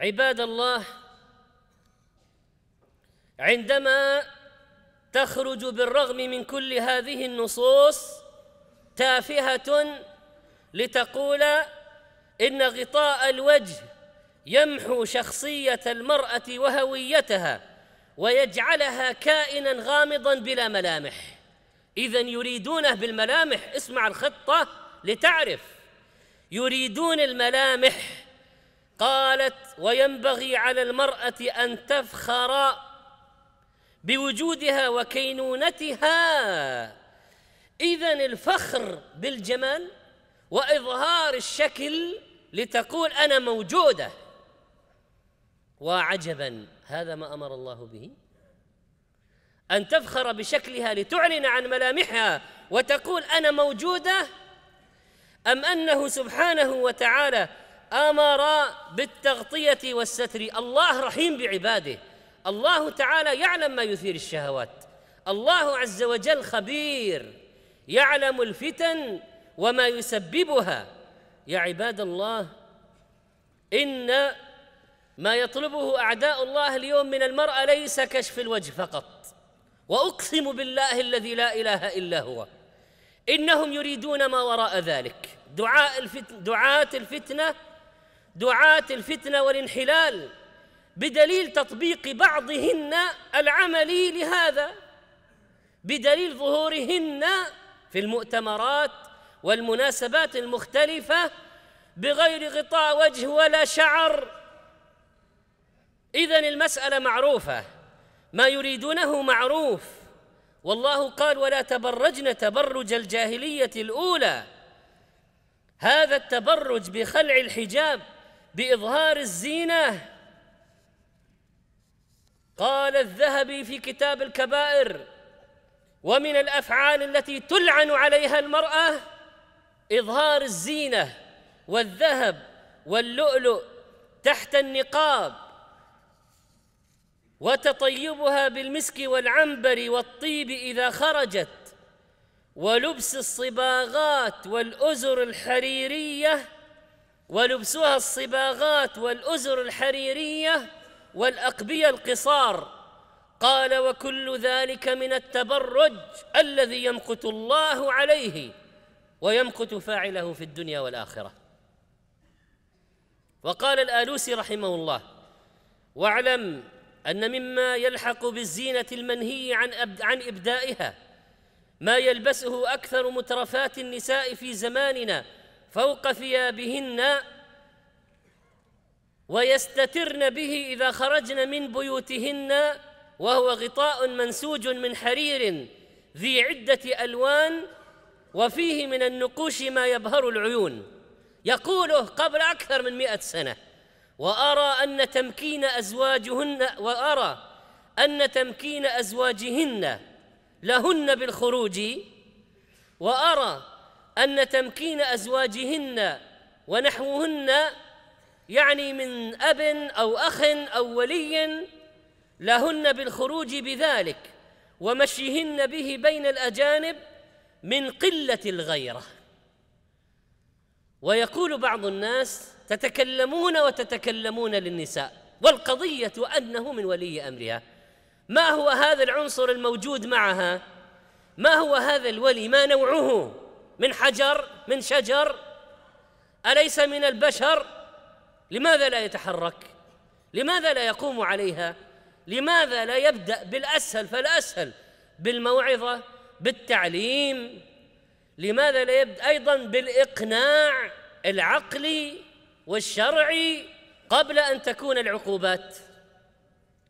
عباد الله عندما تخرج بالرغم من كل هذه النصوص تافهة لتقول إن غطاء الوجه يمحو شخصية المرأة وهويتها ويجعلها كائنا غامضا بلا ملامح إذا يريدونه بالملامح اسمع الخطة لتعرف يريدون الملامح قالت وينبغي على المرأة أن تفخر بوجودها وكينونتها إذا الفخر بالجمال وإظهار الشكل لتقول أنا موجودة وعجبا هذا ما أمر الله به أن تفخر بشكلها لتعلن عن ملامحها وتقول أنا موجودة أم أنه سبحانه وتعالى امر بالتغطيه والستر الله رحيم بعباده الله تعالى يعلم ما يثير الشهوات الله عز وجل خبير يعلم الفتن وما يسببها يا عباد الله ان ما يطلبه اعداء الله اليوم من المراه ليس كشف الوجه فقط واقسم بالله الذي لا اله الا هو انهم يريدون ما وراء ذلك دعاء الفتن دعاة الفتنه دعاة الفتنة والانحلال بدليل تطبيق بعضهن العملي لهذا بدليل ظهورهن في المؤتمرات والمناسبات المختلفة بغير غطاء وجه ولا شعر إذا المسألة معروفة ما يريدونه معروف والله قال ولا تبرجن تبرج الجاهلية الأولى هذا التبرج بخلع الحجاب بإظهار الزينة قال الذهبي في كتاب الكبائر ومن الأفعال التي تلعن عليها المرأة إظهار الزينة والذهب واللؤلؤ تحت النقاب وتطيبها بالمسك والعنبر والطيب إذا خرجت ولبس الصباغات والأزر الحريرية ولبسها الصباغات والأزر الحريرية والأقبية القصار قال وكل ذلك من التبرج الذي يمقت الله عليه ويمقت فاعله في الدنيا والآخرة وقال الآلوسي رحمه الله واعلم أن مما يلحق بالزينة المنهي عن, عن إبدائها ما يلبسه أكثر مترفات النساء في زماننا فوق ثيابهن ويستترن به إذا خرجن من بيوتهن وهو غطاء منسوج من حرير ذي عدة ألوان وفيه من النقوش ما يبهر العيون يقوله قبل أكثر من مائه سنة وأرى أن تمكين أزواجهن وأرى أن تمكين أزواجهن لهن بالخروج وأرى أن تمكين أزواجهن ونحوهن يعني من أب أو أخ أو ولي لهن بالخروج بذلك ومشيهن به بين الأجانب من قلة الغيرة ويقول بعض الناس تتكلمون وتتكلمون للنساء والقضية أنه من ولي أمرها ما هو هذا العنصر الموجود معها ما هو هذا الولي ما نوعه من حجر من شجر أليس من البشر لماذا لا يتحرك لماذا لا يقوم عليها لماذا لا يبدأ بالأسهل فالأسهل بالموعظة بالتعليم لماذا لا يبدأ أيضا بالإقناع العقلي والشرعي قبل أن تكون العقوبات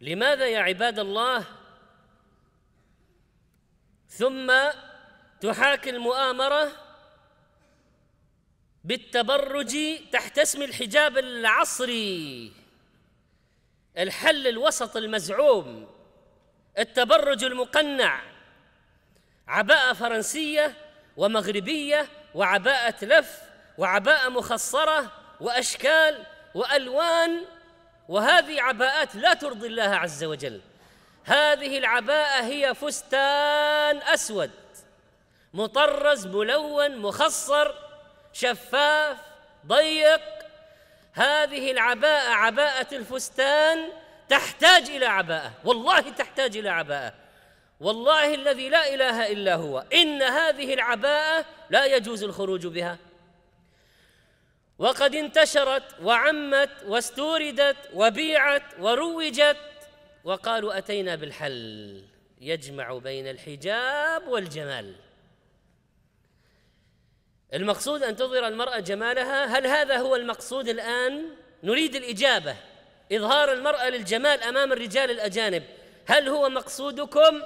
لماذا يا عباد الله ثم تحاكي المؤامره بالتبرج تحت اسم الحجاب العصري الحل الوسط المزعوم التبرج المقنع عباءة فرنسية ومغربية وعباءة لف وعباءة مخصرة وأشكال وألوان وهذه عباءات لا ترضي الله عز وجل هذه العباءة هي فستان أسود مطرز ملون مخصر شفاف ضيق هذه العباءة عباءة الفستان تحتاج إلى عباءة والله تحتاج إلى عباءة والله الذي لا إله إلا هو إن هذه العباءة لا يجوز الخروج بها وقد انتشرت وعمت واستوردت وبيعت وروجت وقالوا أتينا بالحل يجمع بين الحجاب والجمال المقصود ان تظهر المراه جمالها هل هذا هو المقصود الان نريد الاجابه اظهار المراه للجمال امام الرجال الاجانب هل هو مقصودكم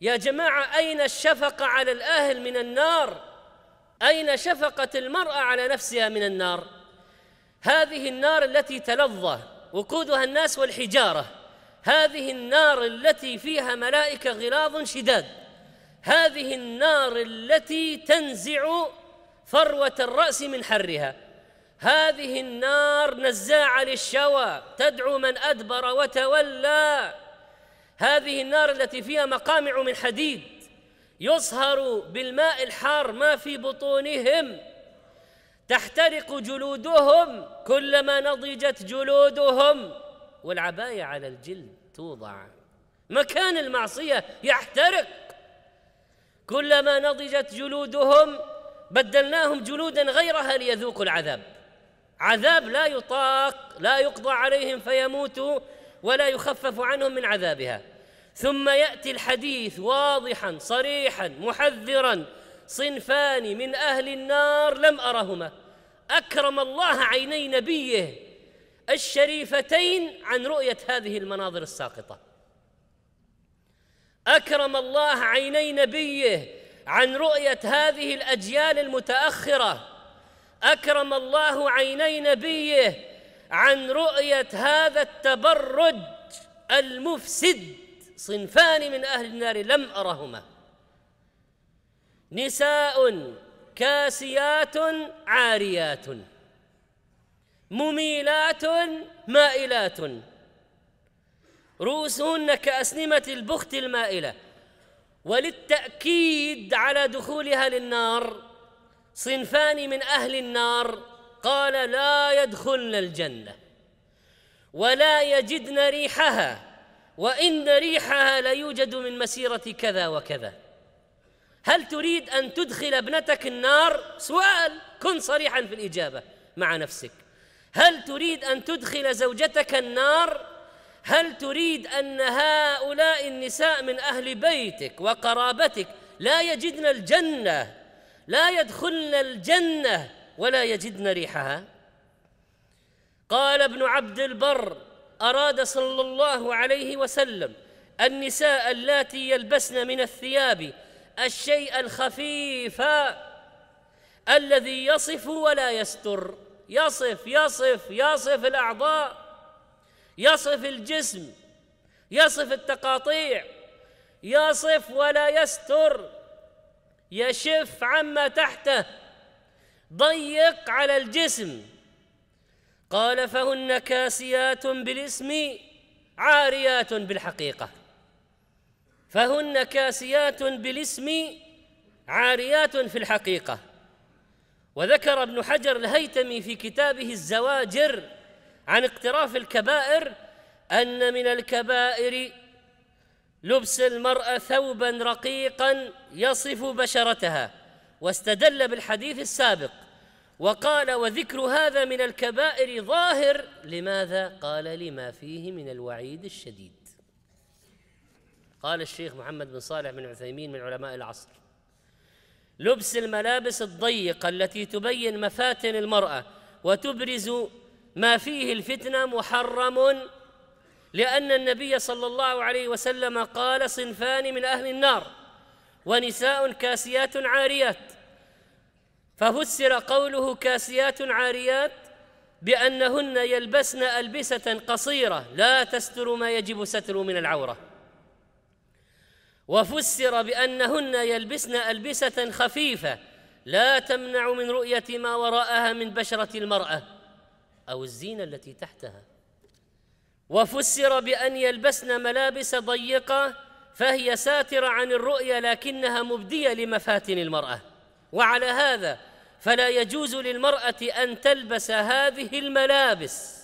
يا جماعه اين الشفقه على الاهل من النار اين شفقه المراه على نفسها من النار هذه النار التي تلظى وقودها الناس والحجاره هذه النار التي فيها ملائكه غلاظ شداد هذه النار التي تنزع فروة الرأس من حرها هذه النار نزاعة للشوى تدعو من أدبر وتولى هذه النار التي فيها مقامع من حديد يصهر بالماء الحار ما في بطونهم تحترق جلودهم كلما نضجت جلودهم والعباية على الجلد توضع مكان المعصية يحترق كلما نضجت جلودهم بدلناهم جلودا غيرها ليذوقوا العذاب عذاب لا يطاق لا يقضى عليهم فيموتوا ولا يخفف عنهم من عذابها ثم ياتي الحديث واضحا صريحا محذرا صنفان من اهل النار لم ارهما اكرم الله عيني نبيه الشريفتين عن رؤيه هذه المناظر الساقطه أكرم الله عيني نبيه عن رؤية هذه الأجيال المتأخرة أكرم الله عيني نبيه عن رؤية هذا التبرج المفسد صنفان من أهل النار لم أرهما نساء كاسيات عاريات مميلات مائلات رؤوسهن كأسنمة البخت المائلة وللتأكيد على دخولها للنار صنفان من أهل النار قال لا يدخلن الجنة ولا يجدن ريحها وإن ريحها ليوجد من مسيرة كذا وكذا هل تريد أن تدخل ابنتك النار؟ سؤال كن صريحا في الإجابة مع نفسك هل تريد أن تدخل زوجتك النار؟ هل تريد أن هؤلاء النساء من أهل بيتك وقرابتك لا يجدن الجنة لا يدخلن الجنة ولا يجدن ريحها قال ابن عبد البر أراد صلى الله عليه وسلم النساء اللاتي يلبسن من الثياب الشيء الخفيف الذي يصف ولا يستر يصف يصف يصف الأعضاء يصف الجسم يصف التقاطيع يصف ولا يستر يشف عما تحته ضيق على الجسم قال فهن كاسيات بالاسم عاريات بالحقيقه فهن كاسيات بالاسم عاريات في الحقيقه وذكر ابن حجر الهيتمي في كتابه الزواجر عن اقتراف الكبائر أن من الكبائر لبس المرأة ثوبا رقيقا يصف بشرتها واستدل بالحديث السابق وقال وذكر هذا من الكبائر ظاهر لماذا قال لما فيه من الوعيد الشديد قال الشيخ محمد بن صالح بن عثيمين من علماء العصر لبس الملابس الضيقة التي تبين مفاتن المرأة وتبرز ما فيه الفتنة محرم لأن النبي صلى الله عليه وسلم قال صنفان من أهل النار ونساء كاسيات عاريات ففسر قوله كاسيات عاريات بأنهن يلبسن ألبسة قصيرة لا تستر ما يجب ستره من العورة وفسر بأنهن يلبسن ألبسة خفيفة لا تمنع من رؤية ما وراءها من بشرة المرأة أو الزينة التي تحتها وفسر بأن يلبسن ملابس ضيقة فهي ساترة عن الرؤية لكنها مبدية لمفاتن المرأة وعلى هذا فلا يجوز للمرأة أن تلبس هذه الملابس